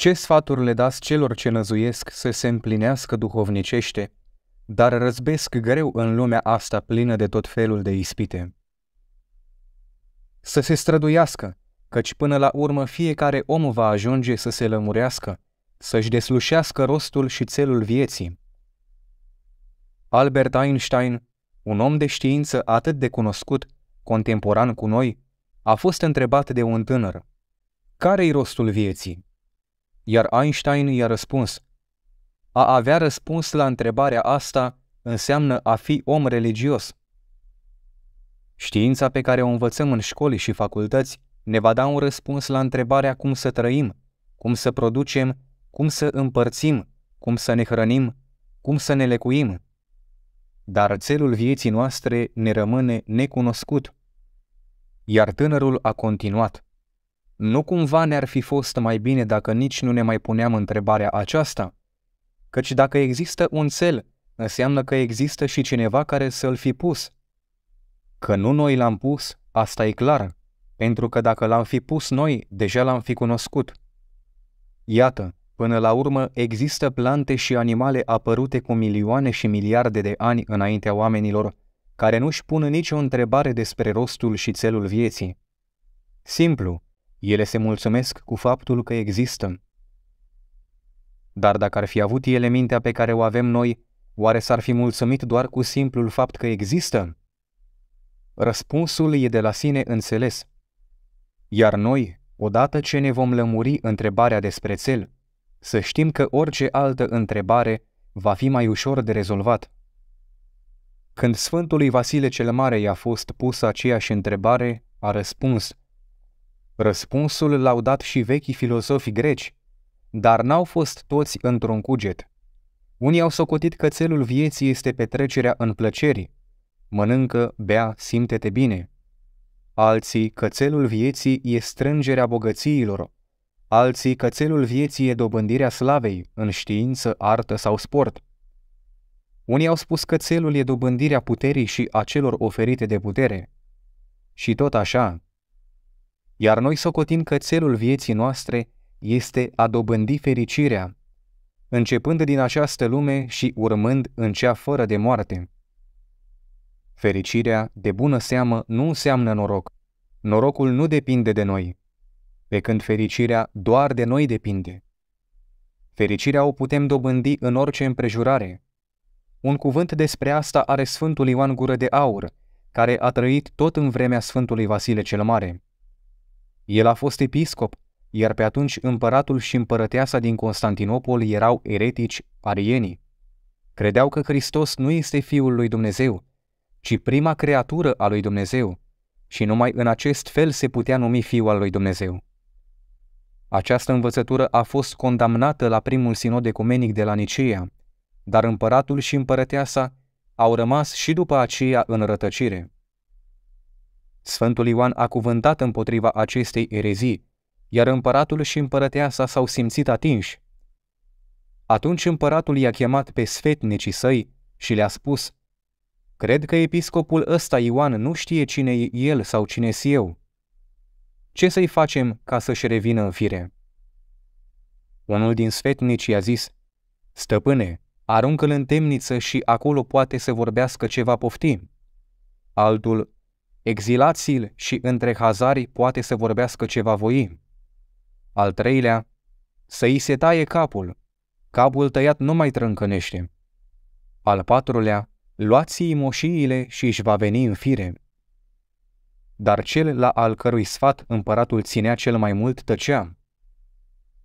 Ce sfaturi le dați celor ce năzuiesc să se împlinească duhovnicește, dar răzbesc greu în lumea asta plină de tot felul de ispite? Să se străduiască, căci până la urmă fiecare om va ajunge să se lămurească, să-și deslușească rostul și țelul vieții. Albert Einstein, un om de știință atât de cunoscut, contemporan cu noi, a fost întrebat de un tânăr: Care-i rostul vieții? Iar Einstein i-a răspuns, a avea răspuns la întrebarea asta înseamnă a fi om religios. Știința pe care o învățăm în școli și facultăți ne va da un răspuns la întrebarea cum să trăim, cum să producem, cum să împărțim, cum să ne hrănim, cum să ne lecuim. Dar țelul vieții noastre ne rămâne necunoscut. Iar tânărul a continuat. Nu cumva ne-ar fi fost mai bine dacă nici nu ne mai puneam întrebarea aceasta? Căci dacă există un cel, înseamnă că există și cineva care să-l fi pus. Că nu noi l-am pus, asta e clar, pentru că dacă l-am fi pus noi, deja l-am fi cunoscut. Iată, până la urmă există plante și animale apărute cu milioane și miliarde de ani înaintea oamenilor, care nu-și pun nicio întrebare despre rostul și țelul vieții. Simplu, ele se mulțumesc cu faptul că există. Dar dacă ar fi avut ele mintea pe care o avem noi, oare s-ar fi mulțumit doar cu simplul fapt că există? Răspunsul e de la sine înțeles. Iar noi, odată ce ne vom lămuri întrebarea despre cel, să știm că orice altă întrebare va fi mai ușor de rezolvat. Când Sfântului Vasile cel Mare i-a fost pusă aceeași întrebare, a răspuns, Răspunsul l-au dat și vechii filozofi greci, dar n-au fost toți într-un cuget. Unii au socotit că țelul vieții este petrecerea în plăceri. Mănâncă, bea, simte-te bine. Alții că țelul vieții e strângerea bogățiilor. Alții că țelul vieții e dobândirea slavei în știință, artă sau sport. Unii au spus că țelul e dobândirea puterii și a celor oferite de putere. Și tot așa, iar noi socotim că țelul vieții noastre este a dobândi fericirea, începând din această lume și urmând în cea fără de moarte. Fericirea, de bună seamă, nu înseamnă noroc. Norocul nu depinde de noi, pe când fericirea doar de noi depinde. Fericirea o putem dobândi în orice împrejurare. Un cuvânt despre asta are Sfântul Ioan Gură de Aur, care a trăit tot în vremea Sfântului Vasile cel Mare. El a fost episcop, iar pe atunci împăratul și împărăteasa din Constantinopol erau eretici arienii. Credeau că Hristos nu este Fiul lui Dumnezeu, ci prima creatură a lui Dumnezeu, și numai în acest fel se putea numi Fiul al lui Dumnezeu. Această învățătură a fost condamnată la primul sinod ecumenic de la Niceea, dar împăratul și împărăteasa au rămas și după aceea în rătăcire. Sfântul Ioan a cuvântat împotriva acestei erezii, iar împăratul și împărăteasa s-au simțit atinși. Atunci împăratul i-a chemat pe sfetnicii săi și le-a spus, Cred că episcopul ăsta Ioan nu știe cine e el sau cine s eu. Ce să-i facem ca să-și revină în fire? Unul din sfetnici i-a zis, Stăpâne, aruncă-l în temniță și acolo poate să vorbească ceva poftim. Altul, exilații și între hazari poate să vorbească ce va voi. Al treilea, să îi se taie capul. Capul tăiat nu mai trâncănește. Al patrulea, luați-i moșiile și își va veni în fire. Dar cel la al cărui sfat împăratul ținea cel mai mult tăcea.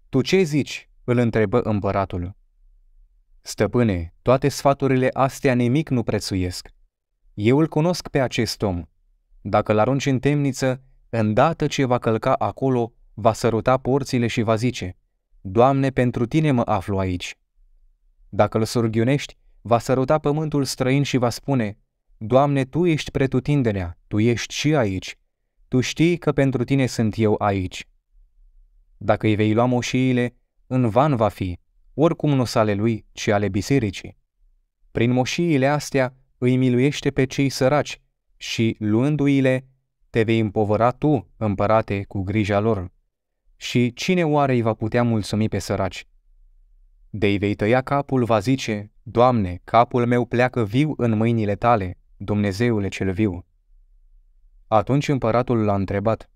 Tu ce zici? îl întrebă împăratul. Stăpâne, toate sfaturile astea nimic nu prețuiesc. Eu îl cunosc pe acest om, dacă îl arunci în temniță, îndată ce va călca acolo, va săruta porțile și va zice, Doamne, pentru tine mă aflu aici. Dacă îl surghiunești, va săruta pământul străin și va spune, Doamne, Tu ești pretutindenea, Tu ești și aici. Tu știi că pentru Tine sunt eu aici. Dacă îi vei lua moșiile, în van va fi, oricum nu sale lui, ci ale bisericii. Prin moșiile astea îi miluiește pe cei săraci, și luându-i-le, te vei împovăra tu, împărate, cu grija lor. Și cine oare îi va putea mulțumi pe săraci? De vei tăia capul, va zice, Doamne, capul meu pleacă viu în mâinile tale, Dumnezeule cel viu. Atunci împăratul l-a întrebat,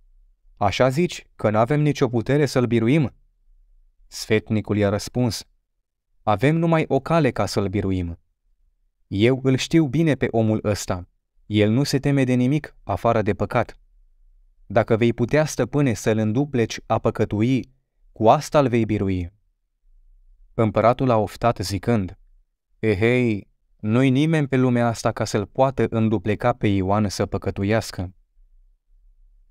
Așa zici că n-avem nicio putere să-l biruim? Sfetnicul i-a răspuns, Avem numai o cale ca să-l biruim. Eu îl știu bine pe omul ăsta, el nu se teme de nimic afară de păcat. Dacă vei putea, stăpâne, să-l îndupleci a păcătui, cu asta îl vei birui. Împăratul a oftat zicând, Ehei, eh, nu-i nimeni pe lumea asta ca să-l poată îndupleca pe Ioan să păcătuiască.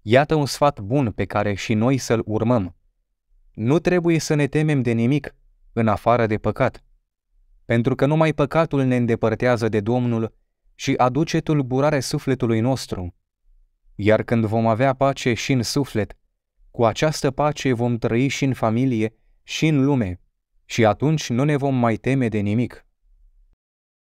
Iată un sfat bun pe care și noi să-l urmăm. Nu trebuie să ne temem de nimic în afară de păcat, pentru că numai păcatul ne îndepărtează de Domnul și aduce tulburare sufletului nostru. Iar când vom avea pace și în suflet, cu această pace vom trăi și în familie și în lume, și atunci nu ne vom mai teme de nimic.